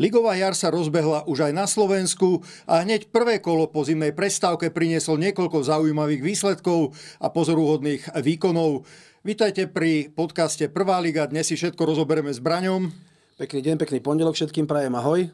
Ligová jar sa rozbehla už aj na Slovensku a hneď prvé kolo po zimnej prestávke prinieslo niekoľko zaujímavých výsledkov a pozorúhodných výkonov. Vítajte pri podcaste Prvá liga. Dnes si všetko rozoberieme s Braňom. Pekný deň, pekný pondelok všetkým prajem. Ahoj.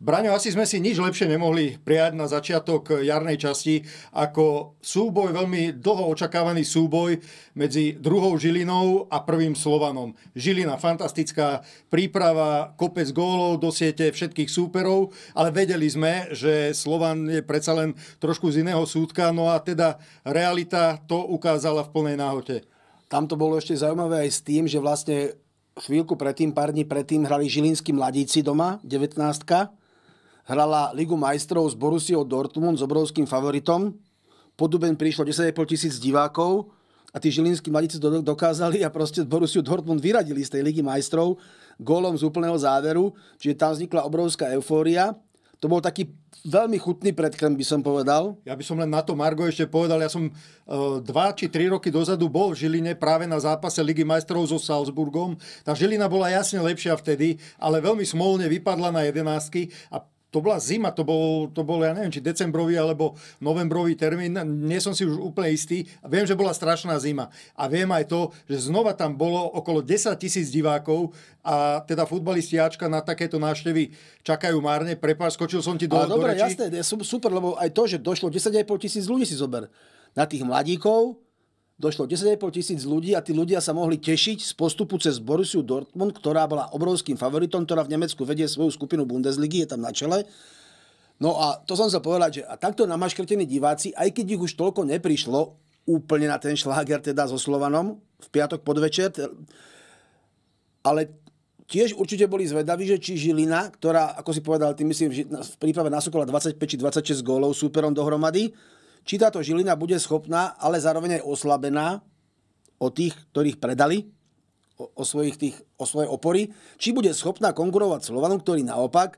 Braňo, asi sme si nič lepšie nemohli prijať na začiatok jarnej časti ako súboj, veľmi dlho očakávaný súboj medzi druhou Žilinou a prvým Slovanom. Žilina, fantastická príprava, kopec gólov do siete všetkých súperov, ale vedeli sme, že Slovan je predsa len trošku z iného súdka, no a teda realita to ukázala v plnej náhote. Tam to bolo ešte zaujímavé aj s tým, že vlastne chvíľku predtým, pár dní predtým hrali žilinskí mladíci doma, 19 hrala Ligu majstrov s Borussiou Dortmund s obrovským favoritom. Po Duben prišlo 10,5 tisíc divákov a tí žilinskí mladíci dokázali a proste Borussiu Dortmund vyradili z tej Ligy majstrov gólom z úplného záveru, čiže tam vznikla obrovská eufória. To bol taký veľmi chutný predkrem, by som povedal. Ja by som len na to Margo ešte povedal, ja som e, dva či tri roky dozadu bol v Žiline práve na zápase Ligy majstrov so Salzburgom. Tá Žilina bola jasne lepšia vtedy, ale veľmi smolne vypadla na jedenáctky a to bola zima, to bol, to bol, ja neviem, či decembrový alebo novembrový termín, nie som si už úplne istý. Viem, že bola strašná zima. A viem aj to, že znova tam bolo okolo 10 tisíc divákov a teda futbalisti Ačka na takéto návštevy čakajú márne. Prepáč, skočil som ti do, Ale dobre, do reči. jasné, super, lebo aj to, že došlo 10,5 tisíc ľudí si zober. Na tých mladíkov, došlo 10,5 tisíc ľudí a tí ľudia sa mohli tešiť z postupu cez Borussiu Dortmund, ktorá bola obrovským favoritom, ktorá v Nemecku vedie svoju skupinu Bundesligy, je tam na čele. No a to som sa povedať, že a takto namaškrtení diváci, aj keď ich už toľko neprišlo úplne na ten šláger teda so Slovanom v piatok podvečer, ale tiež určite boli zvedaví, že či Žilina, ktorá, ako si povedal, ty myslím, v príprave nasokola 25 či 26 gólov súperom dohromady, či táto Žilina bude schopná, ale zároveň aj oslabená o tých, ktorých predali, o, o, svojich tých, o svoje opory, či bude schopná konkurovať Slovanu, ktorý naopak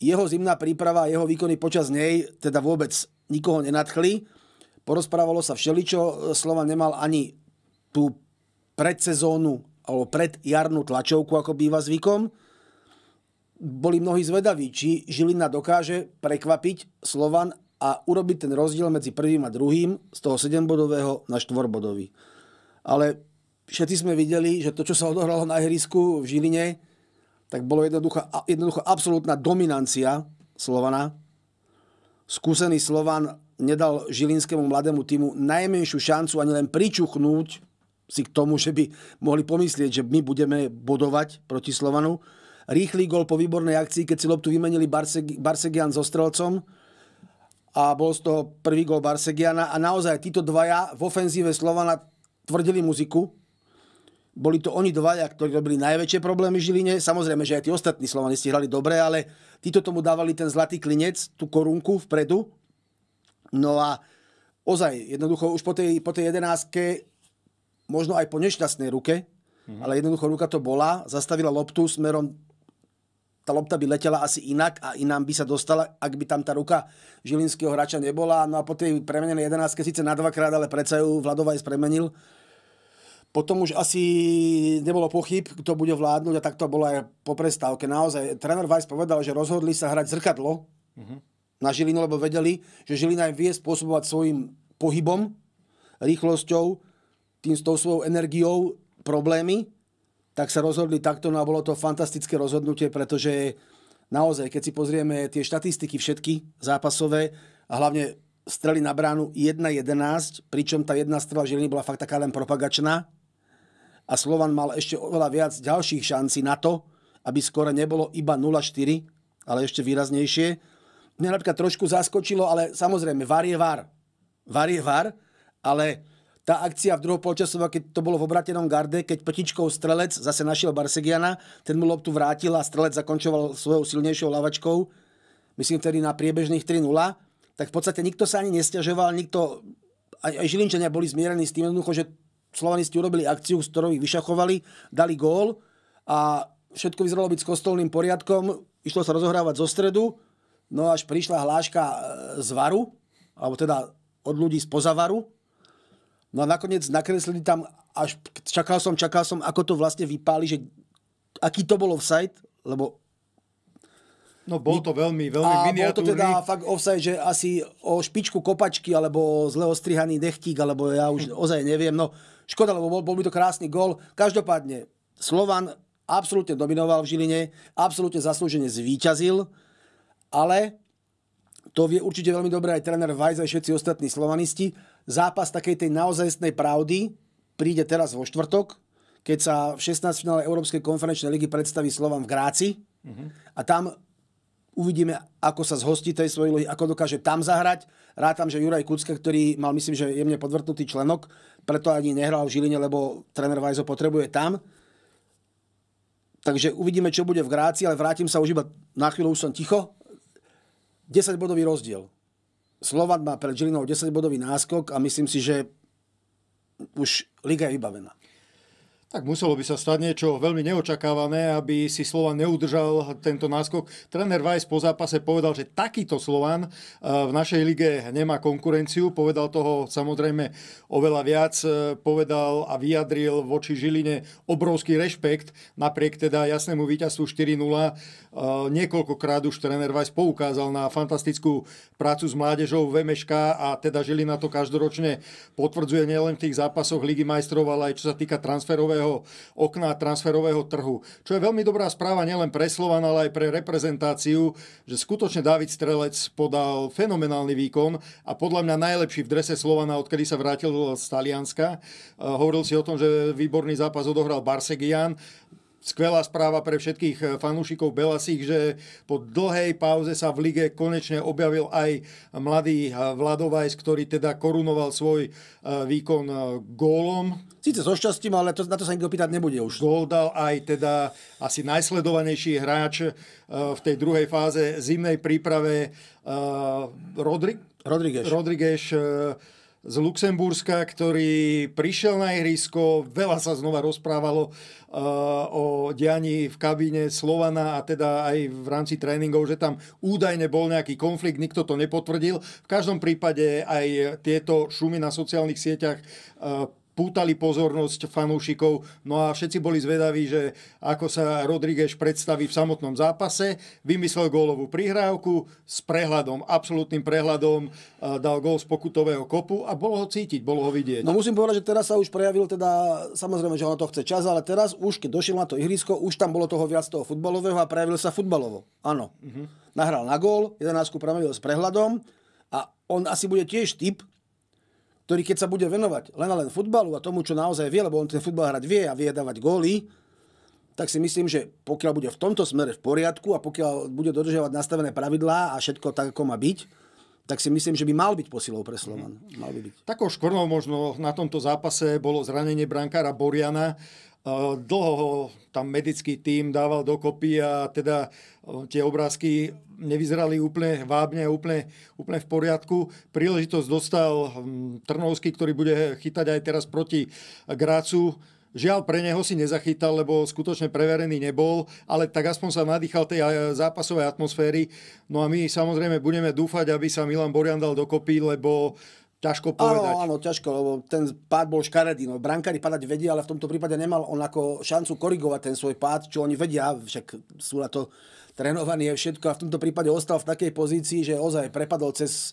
jeho zimná príprava a jeho výkony počas nej teda vôbec nikoho nenadchli. Porozprávalo sa všeličo, e, Slovan nemal ani tú predsezónu alebo predjarnú tlačovku, ako býva zvykom. Boli mnohí zvedaví, či Žilina dokáže prekvapiť Slovan a urobiť ten rozdiel medzi prvým a druhým z toho 7-bodového na 4-bodový. Ale všetci sme videli, že to, čo sa odohralo na ihrisku v Žiline, tak bolo jednoducho, jednoducho absolútna dominancia Slovana. Skúsený Slovan nedal žilinskému mladému týmu najmenšiu šancu ani len pričuchnúť si k tomu, že by mohli pomyslieť, že my budeme bodovať proti Slovanu. Rýchly gol po výbornej akcii, keď si loptu vymenili Barsegian so strelcom a bol z toho prvý gol Barsegiana a naozaj títo dvaja v ofenzíve Slovana tvrdili muziku. Boli to oni dvaja, ktorí robili najväčšie problémy v Žiline. Samozrejme, že aj tí ostatní Slovanisti hrali dobre, ale títo tomu dávali ten zlatý klinec, tú korunku vpredu. No a ozaj, jednoducho už po tej, po tej jedenáctke, možno aj po nešťastnej ruke, mm-hmm. ale jednoducho ruka to bola, zastavila loptu smerom tá lopta by letela asi inak a inám by sa dostala, ak by tam tá ruka žilinského hráča nebola. No a po tej premenenej 11 síce na dvakrát, ale predsa ju aj spremenil. Potom už asi nebolo pochyb, kto bude vládnuť a tak to bolo aj po prestávke. Naozaj, tréner Vajs povedal, že rozhodli sa hrať zrkadlo mm-hmm. na Žilinu, lebo vedeli, že Žilina aj vie spôsobovať svojim pohybom, rýchlosťou, tým s tou svojou energiou problémy tak sa rozhodli takto, no a bolo to fantastické rozhodnutie, pretože naozaj, keď si pozrieme tie štatistiky všetky zápasové a hlavne strely na bránu 1-11, pričom tá jedna strela Žiliny bola fakt taká len propagačná a Slovan mal ešte oveľa viac ďalších šancí na to, aby skore nebolo iba 0-4, ale ešte výraznejšie. Mňa napríklad trošku zaskočilo, ale samozrejme, var je var. Var je var, ale tá akcia v druhom polčasova, no, keď to bolo v obratenom garde, keď petičkou strelec zase našiel Barsegiana, ten mu loptu vrátil a strelec zakončoval svojou silnejšou lavačkou, myslím vtedy na priebežných 3-0, tak v podstate nikto sa ani nestiažoval, nikto, aj, aj Žilinčania boli zmierení s tým jednoducho, že Slovanisti urobili akciu, z ktorou ich vyšachovali, dali gól a všetko vyzeralo byť s kostolným poriadkom, išlo sa rozohrávať zo stredu, no až prišla hláška e, z varu, alebo teda od ľudí z pozavaru, No a nakoniec nakreslili tam, až čakal som, čakal som, ako to vlastne vypáli, že aký to bol offside, lebo No bol to veľmi, veľmi a miniatúrny. bol to teda fakt offside, že asi o špičku kopačky, alebo zle ostrihaný dechtík, alebo ja už ozaj neviem. No škoda, lebo bol, bol by to krásny gol. Každopádne, Slovan absolútne dominoval v Žiline, absolútne zaslúžene zvíťazil, ale to vie určite veľmi dobre aj tréner Vajs, aj všetci ostatní slovanisti. Zápas takej tej naozajstnej pravdy príde teraz vo štvrtok, keď sa v 16. finále Európskej konferenčnej ligy predstaví Slovan v Gráci. Uh-huh. A tam uvidíme, ako sa zhostí tej svojej lohy, ako dokáže tam zahrať. Rátam, že Juraj Kucka, ktorý mal, myslím, že jemne podvrtnutý členok, preto ani nehral v Žiline, lebo tréner Vajzo potrebuje tam. Takže uvidíme, čo bude v Gráci, ale vrátim sa už iba na chvíľu, už som ticho, 10-bodový rozdiel. Slovan má pred Žilinou 10-bodový náskok a myslím si, že už liga je vybavená. Tak muselo by sa stať niečo veľmi neočakávané, aby si Slovan neudržal tento náskok. Tréner Vajs po zápase povedal, že takýto Slovan eh, v našej lige nemá konkurenciu. Povedal toho samozrejme oveľa viac. Eh, povedal a vyjadril voči Žiline obrovský rešpekt, napriek teda jasnému víťazstvu 4-0. Eh, niekoľkokrát už tréner Vajs poukázal na fantastickú prácu s mládežou Vemeška a teda Žilina to každoročne potvrdzuje nielen v tých zápasoch Ligy majstrov, ale aj čo sa týka transferového transferového okna transferového trhu. Čo je veľmi dobrá správa nielen pre Slovan, ale aj pre reprezentáciu, že skutočne David Strelec podal fenomenálny výkon a podľa mňa najlepší v drese Slovana, odkedy sa vrátil z Talianska. Eh, hovoril si o tom, že výborný zápas odohral Barsegian skvelá správa pre všetkých eh, fanúšikov Belasich, že po dlhej pauze sa v lige konečne objavil aj mladý eh, Vladovajs, ktorý teda korunoval svoj eh, výkon gólom. Sice so šťastím, ale to, na to sa nikto pýtať nebude už. Gól dal aj teda asi najsledovanejší hráč v tej druhej fáze zimnej príprave Rodri... Rodriguez. Rodriguez z Luxemburska, ktorý prišiel na ihrisko, veľa sa znova rozprávalo uh, o dianí v kabíne Slovana a teda aj v rámci tréningov, že tam údajne bol nejaký konflikt, nikto to nepotvrdil. V každom prípade aj tieto šumy na sociálnych sieťach uh, pútali pozornosť fanúšikov. No a všetci boli zvedaví, že ako sa Rodríguez predstaví v samotnom zápase. Vymyslel gólovú prihrávku s prehľadom, absolútnym prehľadom, e, dal gól z pokutového kopu a bolo ho cítiť, bolo ho vidieť. No musím povedať, že teraz sa už prejavil teda, samozrejme, že ono to chce čas, ale teraz už, keď došiel na to ihrisko, už tam bolo toho viac toho futbalového a prejavil sa futbalovo. Áno. Mm-hmm. Nahral na gól, 11 premavil s prehľadom a on asi bude tiež typ, ktorý keď sa bude venovať len a len futbalu a tomu, čo naozaj vie, lebo on ten futbal hrať vie a vie dávať góly, tak si myslím, že pokiaľ bude v tomto smere v poriadku a pokiaľ bude dodržiavať nastavené pravidlá a všetko tak, ako má byť, tak si myslím, že by mal byť posilou pre Slovan. Mhm. Mal by byť. Takou škornou možno na tomto zápase bolo zranenie brankára Boriana. Dlho ho tam medický tím dával dokopy a teda e, tie obrázky nevyzerali úplne vábne, úplne, úplne v poriadku. Príležitosť dostal hm, Trnovský, ktorý bude chytať aj teraz proti Grácu. Žiaľ, pre neho si nezachytal, lebo skutočne preverený nebol, ale tak aspoň sa nadýchal tej e, zápasovej atmosféry. No a my samozrejme budeme dúfať, aby sa Milan Borian dal dokopy, lebo Ťažko povedať. Áno, áno, ťažko, lebo ten pád bol škaredý. No, brankári padať vedia, ale v tomto prípade nemal on ako šancu korigovať ten svoj pád, čo oni vedia, však sú na to trénovaní a všetko a v tomto prípade ostal v takej pozícii, že ozaj prepadol cez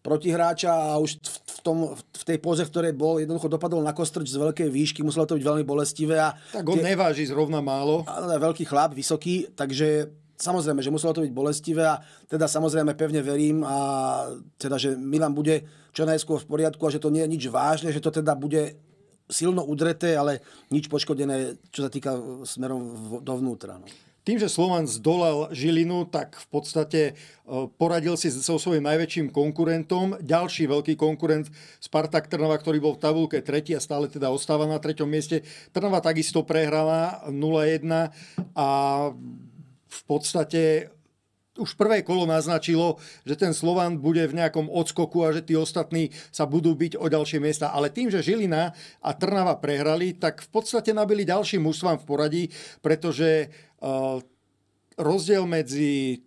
protihráča a už v, tom, v tej poze, v ktorej bol, jednoducho dopadol na kostrč z veľkej výšky, muselo to byť veľmi bolestivé. A tak on tie, neváži zrovna málo. veľký chlap, vysoký, takže Samozrejme, že muselo to byť bolestivé a teda samozrejme pevne verím a teda, že Milan bude čo najskôr v poriadku a že to nie je nič vážne, že to teda bude silno udreté, ale nič poškodené, čo sa týka smerom dovnútra. No. Tým, že Slovan zdolal Žilinu, tak v podstate e, poradil si so svojím najväčším konkurentom. Ďalší veľký konkurent Spartak Trnava, ktorý bol v tabulke tretí a stále teda ostáva na treťom mieste. Trnava takisto prehrala 0-1 a v podstate už prvé kolo naznačilo, že ten Slovan bude v nejakom odskoku a že tí ostatní sa budú byť o ďalšie miesta. Ale tým, že Žilina a Trnava prehrali, tak v podstate nabili ďalším mužstvám v poradí, pretože uh, rozdiel medzi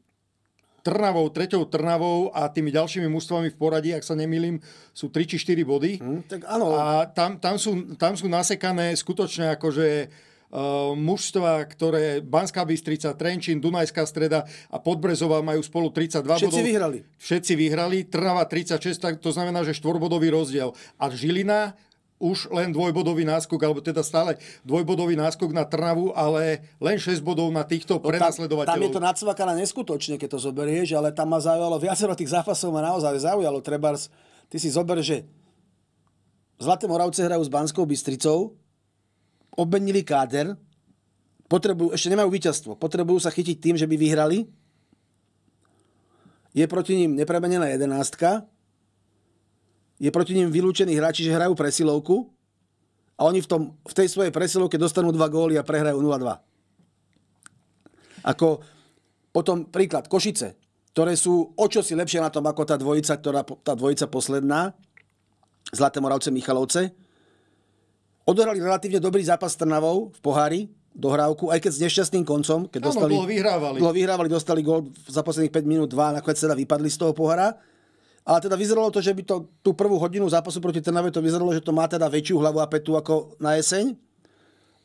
Trnavou, treťou Trnavou a tými ďalšími mužstvami v poradí, ak sa nemýlim, sú 3 či 4 body. Hm, tak áno. A tam, tam, sú, tam sú nasekané skutočne akože Ehm, mužstva, ktoré Banská Bystrica, Trenčín, Dunajská streda a Podbrezová majú spolu 32 všetci bodov. Všetci vyhrali. Všetci vyhrali, Trnava 36, tak to znamená, že štvorbodový rozdiel. A Žilina už len dvojbodový náskok, alebo teda stále dvojbodový náskok na Trnavu, ale len 6 bodov na týchto prenasledovateľov. Tam, tam je to nadsvakané neskutočne, keď to zoberieš, ale tam ma zaujalo, viacero tých zápasov ma naozaj zaujalo. Trebárs, ty si zober, že Zlaté Moravce hrajú s Banskou Bystricou, obmenili káder, potrebujú, ešte nemajú víťazstvo, potrebujú sa chytiť tým, že by vyhrali. Je proti ním nepremenená jedenástka, je proti ním vylúčení hráči, že hrajú presilovku a oni v, tom, v tej svojej presilovke dostanú dva góly a prehrajú 0-2. Ako potom príklad Košice, ktoré sú o čo si lepšie na tom ako tá dvojica, ktorá, tá dvojica posledná, Zlaté Moravce, Michalovce, odohrali relatívne dobrý zápas s Trnavou v pohári, dohrávku, aj keď s nešťastným koncom. Keď Áno, dostali, dlho vyhrávali. Dlho vyhrávali, dostali gól za posledných 5 minút 2, nakoniec teda vypadli z toho pohára. Ale teda vyzeralo to, že by to tú prvú hodinu zápasu proti Trnave to vyzeralo, že to má teda väčšiu hlavu a petu ako na jeseň.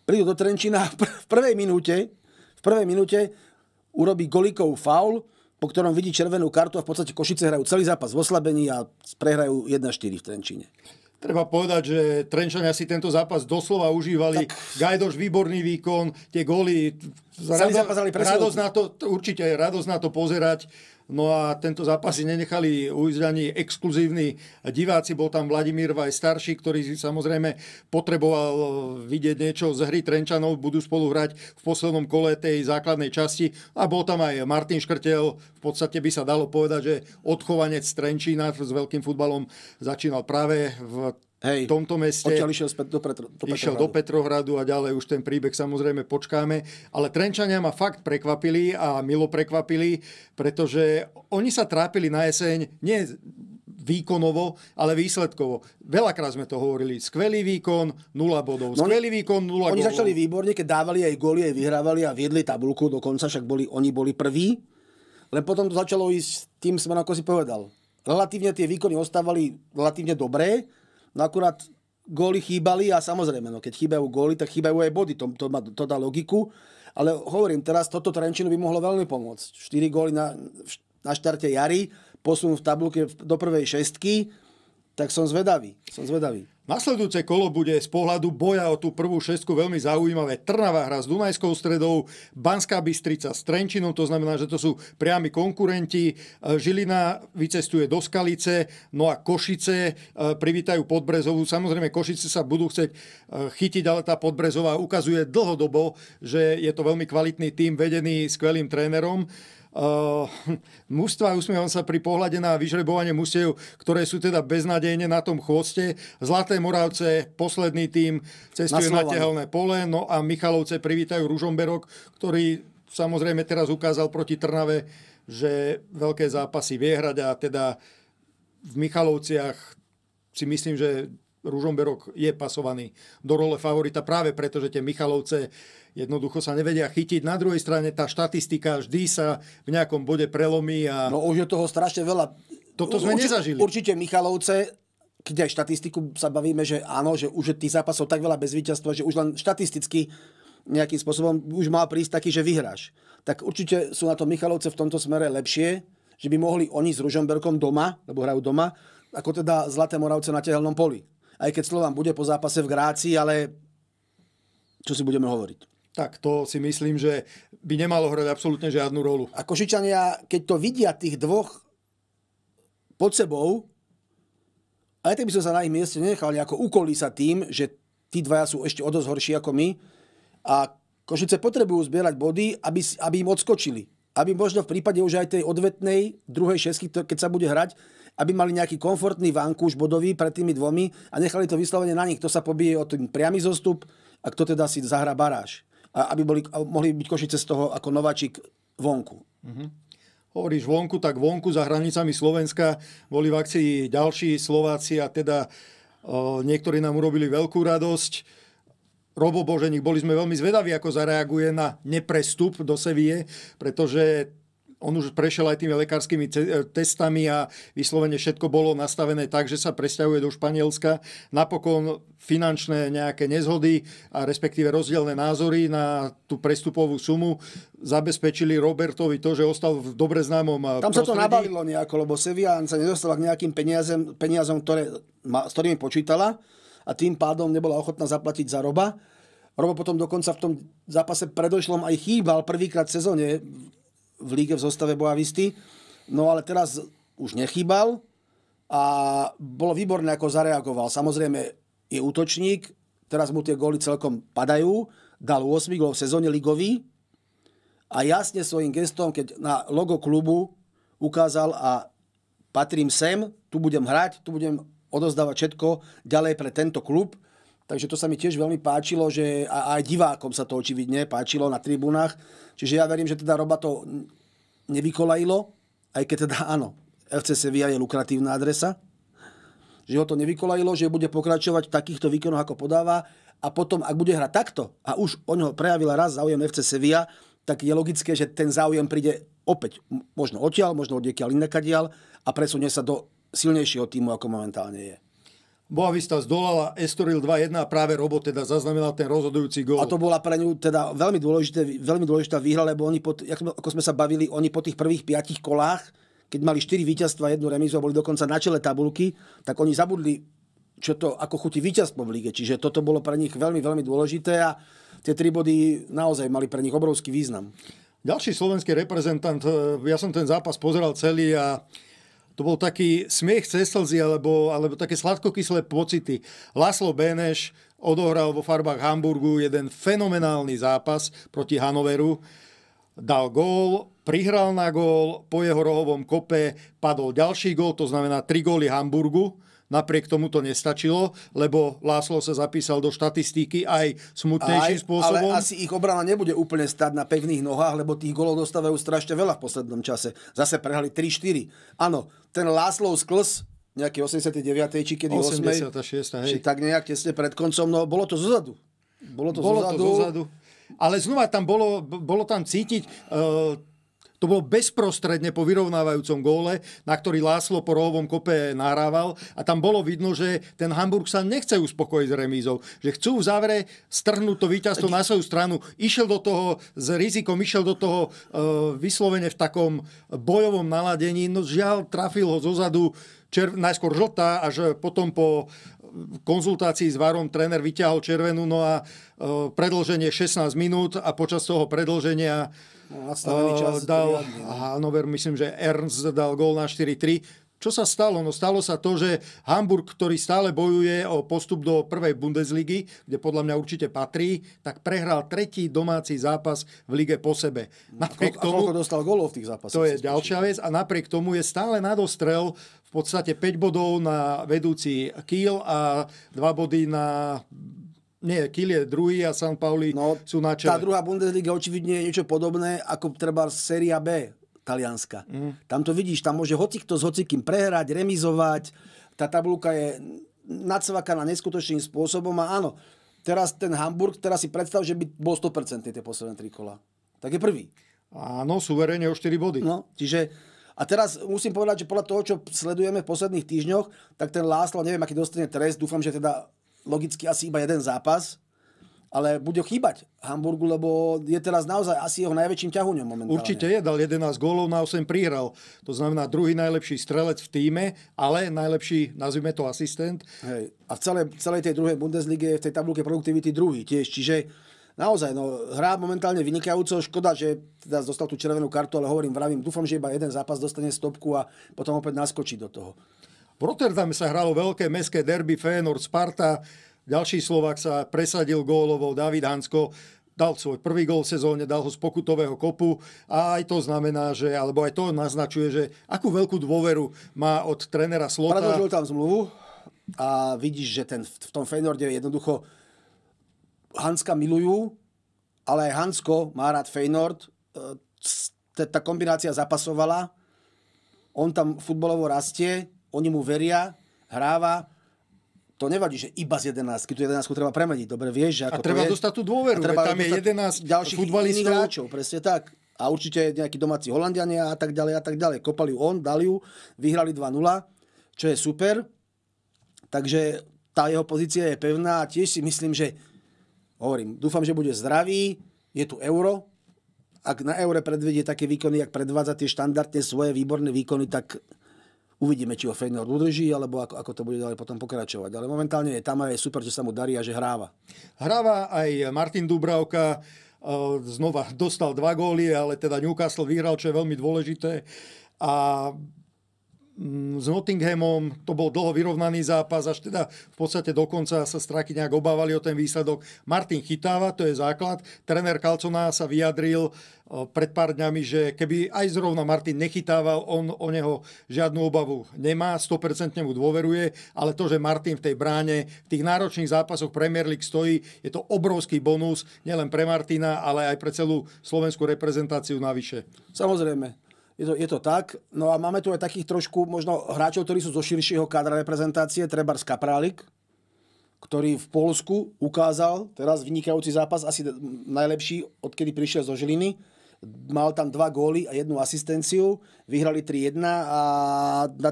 Prídu do Trenčína v prvej minúte, v prvej minúte urobí golikov faul, po ktorom vidí červenú kartu a v podstate Košice hrajú celý zápas v oslabení a prehrajú 1-4 v Trenčíne. Treba povedať, že Trenčania si tento zápas doslova užívali. Tak... Gajdoš výborný výkon, tie góly. Rado, radosť na to, určite radosť na to pozerať. No a tento zápas si nenechali ujsť ani exkluzívni diváci. Bol tam Vladimír Vaj starší, ktorý samozrejme potreboval vidieť niečo z hry Trenčanov. Budú spolu hrať v poslednom kole tej základnej časti. A bol tam aj Martin Škrtel. V podstate by sa dalo povedať, že odchovanec Trenčína s veľkým futbalom začínal práve v Hej, v tomto meste. Odtiaľ išiel späť do, Petro, do Petrohradu. Išiel do Petrohradu a ďalej už ten príbeh samozrejme počkáme. Ale Trenčania ma fakt prekvapili a milo prekvapili, pretože oni sa trápili na jeseň nie výkonovo, ale výsledkovo. Veľakrát sme to hovorili. Skvelý výkon, 0 bodov. No, Skvelý výkon, 0 Oni začali výborne, keď dávali aj góly, aj vyhrávali a viedli tabulku dokonca, však boli, oni boli prví. Len potom to začalo ísť tým smerom, ako si povedal. Relatívne tie výkony ostávali relatívne dobré, No akurát góly chýbali a samozrejme, no keď chýbajú góly, tak chýbajú aj body, to, to, to dá logiku. Ale hovorím, teraz toto Trenčinu by mohlo veľmi pomôcť. 4 góly na, na štarte jary, posun v tabulke do prvej šestky, tak som zvedavý, som zvedavý. Nasledujúce kolo bude z pohľadu boja o tú prvú šestku veľmi zaujímavé. Trnava hra s Dunajskou stredou, Banská Bystrica s Trenčinom, to znamená, že to sú priami konkurenti. E, Žilina vycestuje do Skalice, no a Košice e, privítajú Podbrezovú. Samozrejme, Košice sa budú chcieť e, chytiť, ale tá Podbrezová ukazuje dlhodobo, že je to veľmi kvalitný tým vedený skvelým trénerom. Uh, mužstva usmievam sa pri pohľade na vyžrebovanie musiev, ktoré sú teda beznadejne na tom chvoste. Zlaté Moravce, posledný tým, cestuje na, na tehelné pole, no a Michalovce privítajú Ružomberok, ktorý samozrejme teraz ukázal proti Trnave, že veľké zápasy vie hrať a teda v Michalovciach si myslím, že Ružomberok je pasovaný do role favorita práve preto, že tie Michalovce uh, jednoducho sa nevedia chytiť. Na druhej strane tá štatistika vždy sa v nejakom bode prelomí. A... No už je toho strašne veľa. Toto sme určite, nezažili. Určite Michalovce keď aj štatistiku sa bavíme, že áno, že už je tých zápasov tak veľa bez víťazstva, že už len štatisticky nejakým spôsobom už mal prísť taký, že vyhráš. Tak určite sú na to Michalovce v tomto smere lepšie, že by mohli oni s Ružomberkom doma, lebo hrajú doma, ako teda Zlaté Moravce na tehelnom poli. Aj keď Slován bude po zápase v grácii, ale čo si budeme hovoriť. Tak to si myslím, že by nemalo hrať absolútne žiadnu rolu. A Košičania, keď to vidia tých dvoch pod sebou, aj tak by som sa na ich mieste nechali ako ukolí sa tým, že tí dvaja sú ešte o dosť horší ako my a Košice potrebujú zbierať body, aby, aby im odskočili. Aby možno v prípade už aj tej odvetnej druhej šesky, keď sa bude hrať, aby mali nejaký komfortný vankúš bodový pred tými dvomi a nechali to vyslovene na nich. To sa pobije o ten priamy zostup a kto teda si zahrá baráž aby boli, mohli byť Košice z toho ako nováčik vonku. Mm-hmm. Hovoríš vonku, tak vonku za hranicami Slovenska boli v akcii ďalší Slováci a teda o, niektorí nám urobili veľkú radosť. Robo Boženík, boli sme veľmi zvedaví, ako zareaguje na neprestup do Sevie, pretože on už prešiel aj tými lekárskymi e, testami a vyslovene všetko bolo nastavené tak, že sa presťahuje do Španielska. Napokon finančné nejaké nezhody a respektíve rozdielne názory na tú prestupovú sumu zabezpečili Robertovi to, že ostal v dobre známom e, Tam prostredí. sa to nabavilo nejako, lebo Sevian sa nedostala k nejakým peniazem, peniazom, ktoré, ma, s ktorými počítala a tým pádom nebola ochotná zaplatiť za Roba. Robo potom dokonca v tom zápase predošlom aj chýbal prvýkrát v sezóne v líge v zostave Boavisty. No ale teraz už nechýbal a bolo výborné, ako zareagoval. Samozrejme je útočník, teraz mu tie góly celkom padajú, dal 8 gólov v sezóne ligový a jasne svojim gestom, keď na logo klubu ukázal a patrím sem, tu budem hrať, tu budem odozdávať všetko ďalej pre tento klub, Takže to sa mi tiež veľmi páčilo, že aj divákom sa to očividne páčilo na tribúnach. Čiže ja verím, že teda Roba to nevykolajilo, aj keď teda áno, FC Sevilla je lukratívna adresa, že ho to nevykolajilo, že bude pokračovať v takýchto výkonoch, ako podáva a potom, ak bude hrať takto a už o ňo prejavila raz záujem FC Sevilla, tak je logické, že ten záujem príde opäť možno odtiaľ, možno odiekiaľ inakadiaľ a presunie sa do silnejšieho týmu, ako momentálne je. Boavista zdolala Estoril 2-1 a práve Robo teda zaznamenal ten rozhodujúci gól. A to bola pre ňu teda veľmi, dôležité, veľmi dôležitá výhra, lebo oni, pod, ako sme sa bavili, oni po tých prvých piatich kolách, keď mali 4 víťazstva, jednu remizu a boli dokonca na čele tabulky, tak oni zabudli, čo to ako chutí víťazstvo v lige. Čiže toto bolo pre nich veľmi, veľmi dôležité a tie tri body naozaj mali pre nich obrovský význam. Ďalší slovenský reprezentant, eh, ja som ten zápas pozeral celý a to bol taký smiech cez slzy, alebo, alebo také sladkokyslé pocity. Laslo Beneš odohral vo farbách Hamburgu jeden fenomenálny zápas proti Hanoveru. Dal gól, prihral na gól, po jeho rohovom kope padol ďalší gól, to znamená tri góly Hamburgu Napriek tomu to nestačilo, lebo Láslo sa zapísal do štatistiky aj smutnejším aj, spôsobom. Ale asi ich obrana nebude úplne stať na pevných nohách, lebo tých golov dostávajú strašne veľa v poslednom čase. Zase prehali 3-4. Áno, ten Láslov sklz nejaké 89. či kedy 86. 8, hej. Či tak nejak tesne pred koncom, no bolo to zozadu. Bolo to bolo zozadu. To zozadu. Ale znova tam bolo, bolo tam cítiť uh, to bolo bezprostredne po vyrovnávajúcom góle, na ktorý Láslo po rohovom kope nahrával a tam bolo vidno, že ten Hamburg sa nechce uspokojiť s remízou, že chcú v závere strhnúť to víťazstvo na svoju stranu. Išiel do toho s rizikom, išiel do toho e, vyslovene v takom bojovom naladení, no žiaľ trafil ho zozadu červ, najskôr žltá, až potom po eh, konzultácii s Varom tréner vyťahol červenú, no a e, eh, predlženie 16 minút a počas toho predlženia Nastavený no, čas dal riadne. No. Hanover, myslím, že Ernst dal gól na 4-3. Čo sa stalo? No stalo sa to, že Hamburg, ktorý stále bojuje o postup do prvej Bundesligy, kde podľa mňa určite patrí, tak prehral tretí domáci zápas v lige po sebe. No, napriek a tomu, koľko dostal gólov v tých zápasoch? To je ďalšia vec a napriek tomu je stále nadostrel v podstate 5 bodov na vedúci Kiel a 2 body na nie, Kiel je druhý a San Pauli no, sú na čele. Tá druhá Bundesliga očividne je niečo podobné ako treba séria B Talianska. Mm. Tam to vidíš, tam môže hocikto s hocikým prehrať, remizovať. Tá tabulka je nacvakaná neskutočným spôsobom a áno, teraz ten Hamburg, teraz si predstav, že by bol 100% tie posledné tri kola. Tak je prvý. Áno, suverene o 4 body. No, čiže a teraz musím povedať, že podľa toho, čo sledujeme v posledných týždňoch, tak ten Láslo, neviem, aký dostane trest, dúfam, že teda logicky asi iba jeden zápas, ale bude chýbať Hamburgu, lebo je teraz naozaj asi jeho najväčším ťahuňom momentálne. Určite je, dal 11 gólov, na 8 prihral. To znamená druhý najlepší strelec v týme, ale najlepší, nazvime to asistent. Hej. A v celej, celej tej druhej Bundeslige je v tej tabulke produktivity druhý tiež, čiže naozaj, no, hrá momentálne vynikajúco, škoda, že teda dostal tú červenú kartu, ale hovorím, vravím, dúfam, že iba jeden zápas dostane stopku a potom opäť naskočí do toho. V Rotterdame sa hralo veľké meské derby Fénor Sparta. Ďalší Slovak sa presadil gólovo David Hansko dal svoj prvý gol v sezóne, dal ho z pokutového kopu a aj to znamená, že, alebo aj to naznačuje, že akú veľkú dôveru má od trénera Slota. Predložil tam zmluvu a vidíš, že ten, v tom Fénorde jednoducho Hanska milujú, ale aj Hansko má rád Feynord. E, tá kombinácia zapasovala, on tam futbolovo rastie, oni mu veria, hráva, to nevadí, že iba z 11, tu 11 treba premeniť. Dobre, vieš, že ako A treba to je. dostať tú dôveru, a treba tam je 11 ďalších futbalistov. hráčov, presne tak. A určite nejakí domáci Holandiania a tak ďalej a tak ďalej. Kopali ju on, dali ju, vyhrali 2-0, čo je super. Takže tá jeho pozícia je pevná a tiež si myslím, že hovorím, dúfam, že bude zdravý, je tu euro, ak na eure predvedie také výkony, ak predvádza tie štandardne svoje výborné výkony, tak Uvidíme, či ho Feyenoord udrží, alebo ako, ako to bude ďalej potom pokračovať. Ale momentálne je tam a je super, že sa mu darí a že hráva. Hráva aj Martin Dubravka, e, znova dostal dva góly, ale teda Newcastle vyhral, čo je veľmi dôležité. A Mm, s Nottinghamom, to bol dlho vyrovnaný zápas, až teda v podstate dokonca sa straky nejak obávali o ten výsledok. Martin chytáva, to je základ. Trenér Kalcona sa vyjadril pred pár dňami, že keby aj zrovna Martin nechytával, on o neho žiadnu obavu nemá, 100% mu dôveruje, ale to, že Martin v tej bráne v tých náročných zápasoch Premier League stojí, je to obrovský bonus nielen pre Martina, ale aj pre celú slovenskú reprezentáciu navyše. Samozrejme, je to, je to tak. No a máme tu aj takých trošku možno hráčov, ktorí sú zo širšieho kádra reprezentácie. Trebars Skapralik, ktorý v Polsku ukázal teraz vynikajúci zápas, asi najlepší, odkedy prišiel zo Žiliny. Mal tam dva góly a jednu asistenciu. Vyhrali 3-1 a na,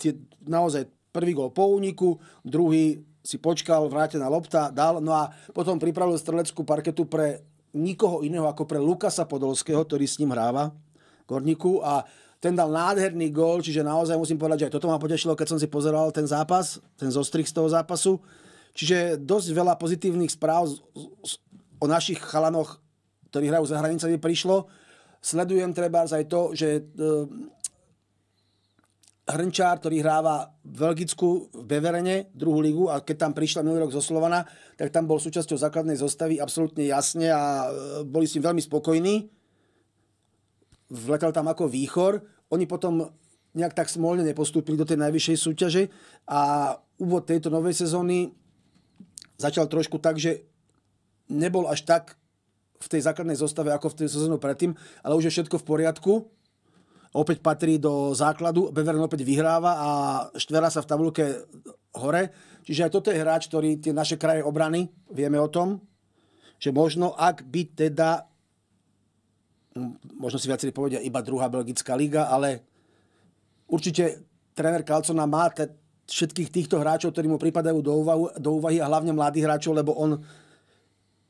tie, naozaj prvý gól po úniku, druhý si počkal, vrátená lopta, dal. No a potom pripravil streleckú parketu pre nikoho iného ako pre Lukasa Podolského, ktorý s ním hráva Korniku a ten dal nádherný gól, čiže naozaj musím povedať, že aj toto ma potešilo, keď som si pozeral ten zápas, ten zostrih z toho zápasu. Čiže dosť veľa pozitívnych správ o našich chalanoch, ktorí hrajú za hranicami, prišlo. Sledujem treba aj to, že e, Hrnčár, ktorý hráva v Belgicku, v Beverene, druhú ligu a keď tam prišla minulý rok zo Slovana, tak tam bol súčasťou základnej zostavy absolútne jasne a e, boli s ním veľmi spokojní vletel tam ako výchor. Oni potom nejak tak smolne nepostúpili do tej najvyššej súťaže a úvod tejto novej sezóny začal trošku tak, že nebol až tak v tej základnej zostave ako v tej sezónu predtým, ale už je všetko v poriadku. Opäť patrí do základu, Beveren opäť vyhráva a štvera sa v tabulke hore. Čiže aj toto je hráč, ktorý tie naše kraje obrany, vieme o tom, že možno ak by teda možno si viacerí povedia, iba druhá belgická liga, ale určite tréner Kalcona má te, všetkých týchto hráčov, ktorí mu pripadajú do, úvahu, do úvahy a hlavne mladých hráčov, lebo on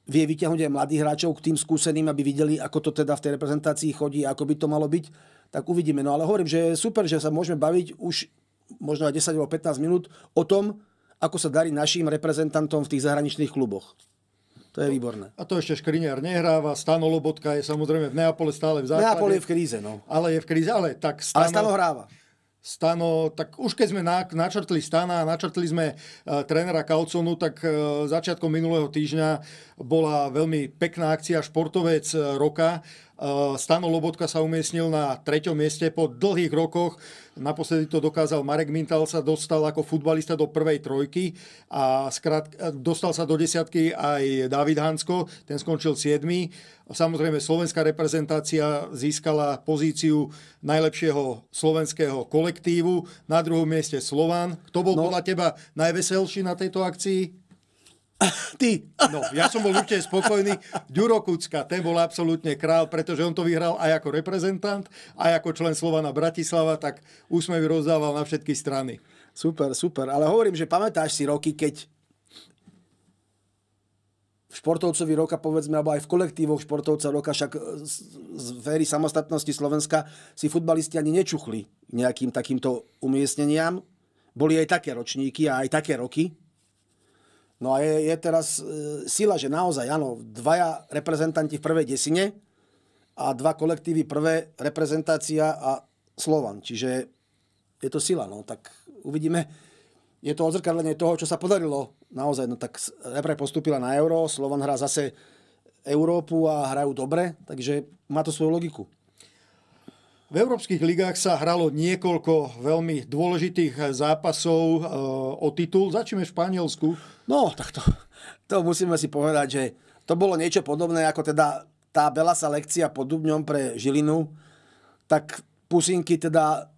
vie vyťahnuť aj mladých hráčov k tým skúseným, aby videli, ako to teda v tej reprezentácii chodí, ako by to malo byť, tak uvidíme. No ale hovorím, že je super, že sa môžeme baviť už možno aj 10 alebo 15 minút o tom, ako sa darí našim reprezentantom v tých zahraničných kluboch. To je výborné. A to ešte Škriniar nehráva, Stano Lobotka je samozrejme v Neapole stále v základe. Neapole je v kríze, no. Ale je v kríze, ale tak Stano... Ale Stano hráva. Stano, tak už keď sme načrtli Stana a načrtli sme uh, trénera Kalconu, tak uh, začiatkom minulého týždňa bola veľmi pekná akcia športovec e, roka. Uh, Eh, Stano Lobotka sa umiestnil na treťom mieste po dlhých rokoch. Naposledy to dokázal Marek Mintal, sa dostal ako futbalista do prvej trojky a skrát, dostal sa do desiatky aj David Hansko, ten skončil 7. Samozrejme, slovenská reprezentácia získala pozíciu najlepšieho slovenského kolektívu. Na druhom mieste Slován. Kto bol no, podľa teba najveselší na tejto akcii? Ty. No, ja som bol určite spokojný. Ďuro Kucka, ten bol absolútne král, pretože on to vyhral aj ako reprezentant, aj ako člen Slovana Bratislava, tak sme rozdával na všetky strany. Super, super. Ale hovorím, že pamätáš si roky, keď v športovcovi roka, povedzme, alebo aj v kolektívoch športovca roka, však z, véry very samostatnosti Slovenska si futbalisti ani nečuchli nejakým takýmto umiestneniam. Boli aj také ročníky a aj také roky. No a je, je teraz e, sila, že naozaj, áno, dvaja reprezentanti v prvej desine a dva kolektívy prvé, reprezentácia a Slovan. Čiže je to sila, no tak uvidíme. Je to odzrkadlenie toho, čo sa podarilo naozaj. No tak Repre postúpila na Euro, Slovan hrá zase Európu a hrajú dobre, takže má to svoju logiku. V európskych ligách sa hralo niekoľko veľmi dôležitých zápasov e, o titul. Začneme v Španielsku. No, tak to, to musíme si povedať, že to bolo niečo podobné ako teda tá Belasa lekcia pod Dubňom pre Žilinu. Tak pusinky teda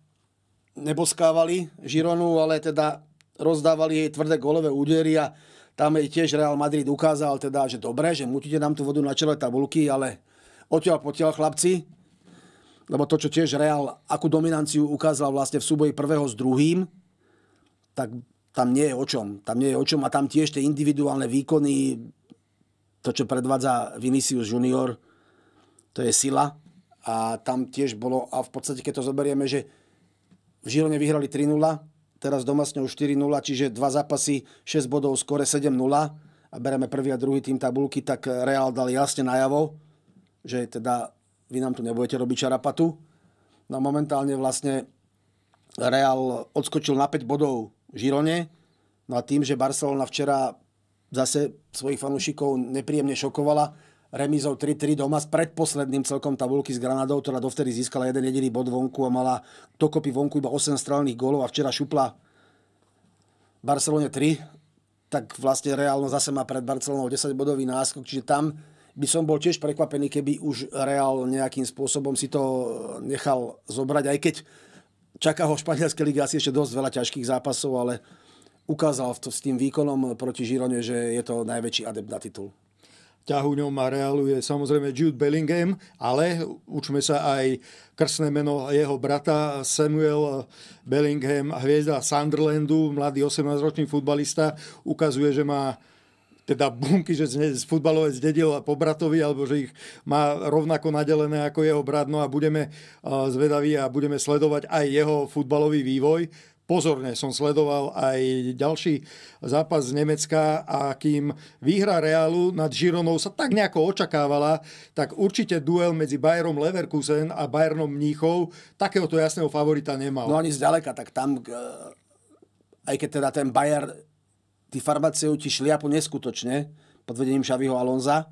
neboskávali Žironu, ale teda rozdávali jej tvrdé golové údery a tam jej tiež Real Madrid ukázal teda, že dobre, že mutíte nám tú vodu na čele tabulky, ale odtiaľ potiaľ chlapci, lebo to, čo tiež Real, akú dominanciu ukázal vlastne v súboji prvého s druhým, tak tam nie je o čom. Tam nie je o čom a tam tiež tie individuálne výkony, to, čo predvádza Vinicius Junior, to je sila. A tam tiež bolo, a v podstate, keď to zoberieme, že v Žirone vyhrali 3 teraz doma s ňou 4-0, čiže dva zápasy, 6 bodov, skore 7-0 a bereme prvý a druhý tým tabulky, tak Real dal jasne najavo, že teda vy nám tu nebudete robiť čarapatu. No momentálne vlastne Real odskočil na 5 bodov Žirone. No a tým, že Barcelona včera zase svojich fanúšikov nepríjemne šokovala remízou 3-3 doma s predposledným celkom tabulky s Granadou, ktorá dovtedy získala jeden jediný bod vonku a mala dokopy vonku iba 8 strelných gólov a včera šupla Barcelone 3, tak vlastne Reálno zase má pred Barcelonou 10 bodový náskok, čiže tam by som bol tiež prekvapený, keby už Real nejakým spôsobom si to eh, nechal zobrať, aj keď čaká ho v španielskej lige asi ešte dosť veľa ťažkých zápasov, ale ukázal to, s tým výkonom proti Žirone, že je to najväčší adept na titul. Ťahuňom a Realu je samozrejme Jude Bellingham, ale učme sa aj krsné meno jeho brata Samuel Bellingham, hviezda Sunderlandu, mladý 18-ročný futbalista, ukazuje, že má teda bunky, že z futbalovec a po bratovi, alebo že ich má rovnako nadelené ako jeho brat. No a budeme zvedaví a budeme sledovať aj jeho futbalový vývoj. Pozorne som sledoval aj ďalší zápas z Nemecka a kým výhra Reálu nad Žironou sa tak nejako očakávala, tak určite duel medzi Bayerom Leverkusen a Bayernom Mníchov takéhoto jasného favorita nemal. No ani zďaleka, tak tam, e, aj keď teda ten Bayern tí farmaceuti šliapu neskutočne pod vedením Xaviho Alonza,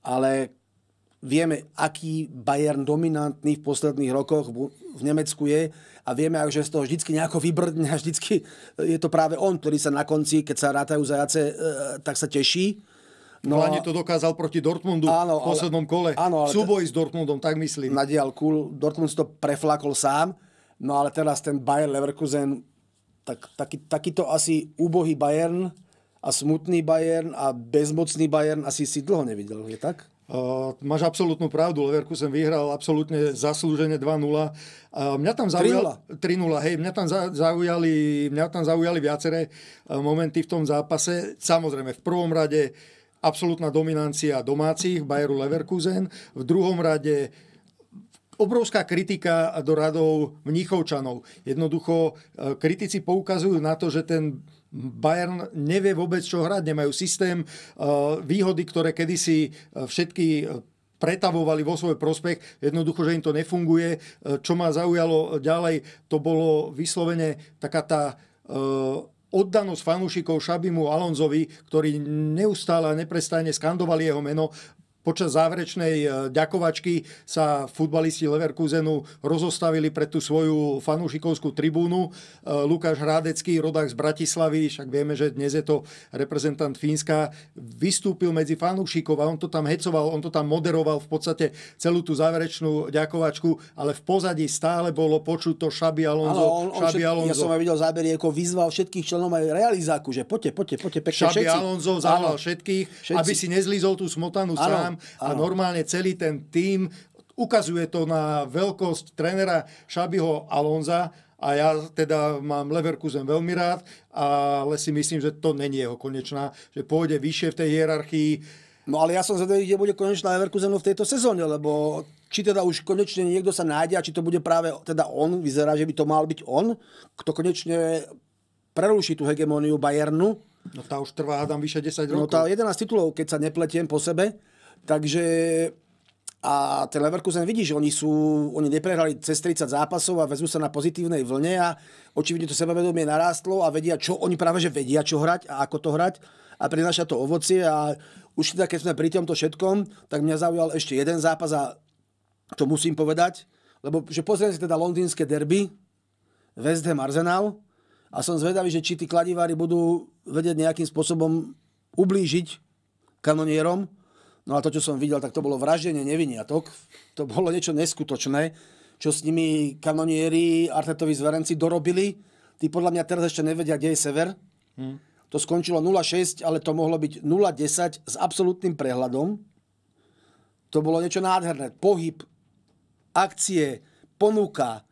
ale vieme, aký Bayern dominantný v posledných rokoch v Nemecku je a vieme, že z toho vždycky nejako vybrdne a vždycky je to práve on, ktorý sa na konci, keď sa rátajú zajace, e, tak sa teší. No, Hlavne to dokázal proti Dortmundu áno, v poslednom kole. Áno, ale Súboj t- s Dortmundom, tak myslím. Na diálku. Dortmund si to preflakol sám. No ale teraz ten Bayer Leverkusen tak, taký, takýto asi úbohý Bayern a smutný Bayern a bezmocný Bayern asi si dlho nevidel, je tak? Uh, máš absolútnu pravdu, Leverkusen vyhral absolútne zaslúžene 2-0. Uh, mňa tam zaujali 3-0. hej, mňa tam, zaujali, mňa tam zaujali viaceré e, momenty v tom zápase. Samozrejme, v prvom rade absolútna dominancia domácich, Bayeru Leverkusen. V druhom rade uh, obrovská kritika do radov Mnichovčanov. Jednoducho e, kritici poukazujú na to, že ten Bayern nevie vôbec, čo hrať, nemajú systém, e, výhody, ktoré kedysi e, všetky pretavovali vo svoj prospech. Jednoducho, že im to nefunguje. Čo ma zaujalo ďalej, to bolo vyslovene taká tá oddanosť fanúšikov Šabimu Alonzovi, ktorí neustále a neprestajne skandovali jeho meno. Počas záverečnej e, ďakovačky sa futbalisti Leverkusenu rozostavili pre tú svoju fanúšikovskú tribúnu. E, Lukáš Hrádecký, rodák z Bratislavy, však vieme, že dnes je to reprezentant Fínska, vystúpil medzi fanúšikov a on to tam hecoval, on to tam moderoval v podstate celú tú záverečnú ďakovačku, ale v pozadí stále bolo počuť to Šabi Alonso. Šabi Alonso. Ja som aj videl zábery, ako vyzval všetkých členov aj realizáku, že poďte, poďte, poďte, pekne Šabi Alonso zavolal všetkých, všetci. aby si nezlízol tú smotanu sám tam a normálne celý ten tým ukazuje to na veľkosť trénera Šabiho Alonza a ja teda mám Leverkusen veľmi rád, ale si myslím, že to není jeho konečná, že pôjde vyššie v tej hierarchii. No ale ja som zvedavý, kde bude konečná Leverkusenu v tejto sezóne, lebo či teda už konečne niekto sa nájde a či to bude práve teda on, vyzerá, že by to mal byť on, kto konečne preruší tú hegemóniu Bayernu. No tá už trvá, tam vyše 10 no rokov. No tá 11 titulov, keď sa nepletiem po sebe. Takže a ten Leverkusen vidí, že oni sú, oni neprehrali cez 30 zápasov a vezú sa na pozitívnej vlne a očividne to sebavedomie narástlo a vedia, čo oni práve, že vedia, čo hrať a ako to hrať a prináša to ovocie a už teda, keď sme pri tomto všetkom, tak mňa zaujal ešte jeden zápas a to musím povedať, lebo že pozriem si teda londýnske derby, West Ham Arsenal a som zvedavý, že či tí kladivári budú vedieť nejakým spôsobom ublížiť kanonierom, No a to, čo som videl, tak to bolo vraždenie neviniatok. To bolo niečo neskutočné, čo s nimi kanonieri, Artetovi zverenci dorobili. Tí podľa mňa teraz ešte nevedia, kde je sever. Hmm. To skončilo 0,6, ale to mohlo byť 0,10 s absolútnym prehľadom. To bolo niečo nádherné. Pohyb, akcie, ponuka,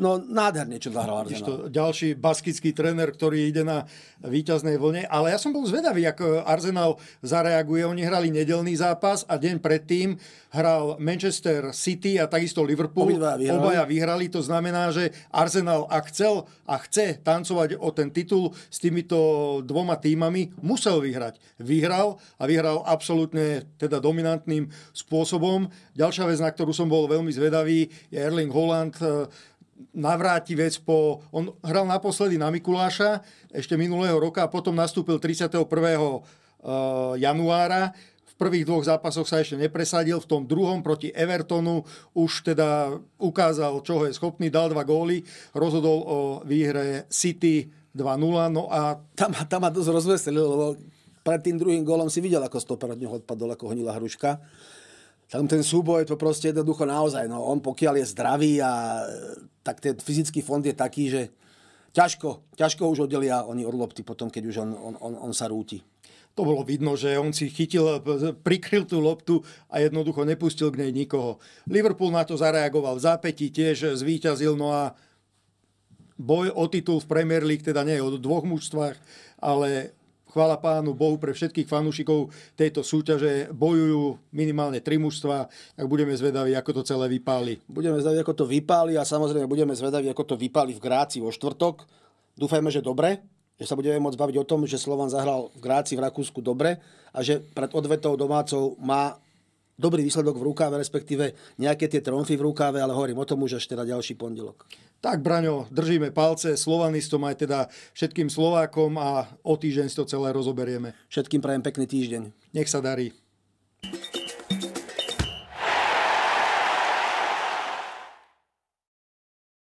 No nádherne, čo zahral Arsenal. To, ďalší baskický tréner, ktorý ide na víťaznej vlne. Ale ja som bol zvedavý, ako e, Arsenal zareaguje. Oni hrali nedelný zápas a deň predtým hral Manchester City a takisto Liverpool. Vyhrali. Obaja vyhrali. To znamená, že Arsenal ak chcel a chce tancovať o ten titul s týmito dvoma týmami, musel vyhrať. Vyhral a vyhral absolútne teda dominantným spôsobom. Ďalšia vec, na ktorú som bol veľmi zvedavý, je Erling Holland e, vec po... On hral naposledy na Mikuláša ešte minulého roka a potom nastúpil 31. Eh, januára. V prvých dvoch zápasoch sa ešte nepresadil, v tom druhom proti Evertonu už teda ukázal, čo je schopný, dal dva góly, rozhodol o výhre City 2-0, no a... Tam, tam ma dosť rozveselil, lebo pred tým druhým gólom si videl, ako stoper od neho odpadol, ako honila hruška. Tam ten súboj, to proste jednoducho naozaj, no on pokiaľ je zdravý a tak ten fyzický fond je taký, že ťažko, ťažko už oddelia oni od lopty potom, keď už on, on, on, on sa rúti to bolo vidno, že on si chytil, prikryl tú loptu a jednoducho nepustil k nej nikoho. Liverpool na to zareagoval v zápäti, tiež zvíťazil, no a boj o titul v Premier League teda nie o dvoch mužstvách, ale chvala pánu Bohu pre všetkých fanúšikov tejto súťaže. Bojujú minimálne tri mužstva, tak budeme zvedaví, ako to celé vypáli. Budeme zvedaví, ako to vypáli a samozrejme budeme zvedaví, ako to vypáli v Gráci vo štvrtok. Dúfajme, že dobre, že sa budeme môcť baviť o tom, že Slovan zahral v Gráci v Rakúsku dobre a že pred odvetou domácov má dobrý výsledok v rukáve, respektíve nejaké tie tromfy v rukáve, ale hovorím o tom už až teda ďalší pondelok. Tak, Braňo, držíme palce slovanistom aj teda všetkým Slovákom a o týždeň si to celé rozoberieme. Všetkým prajem pekný týždeň. Nech sa darí.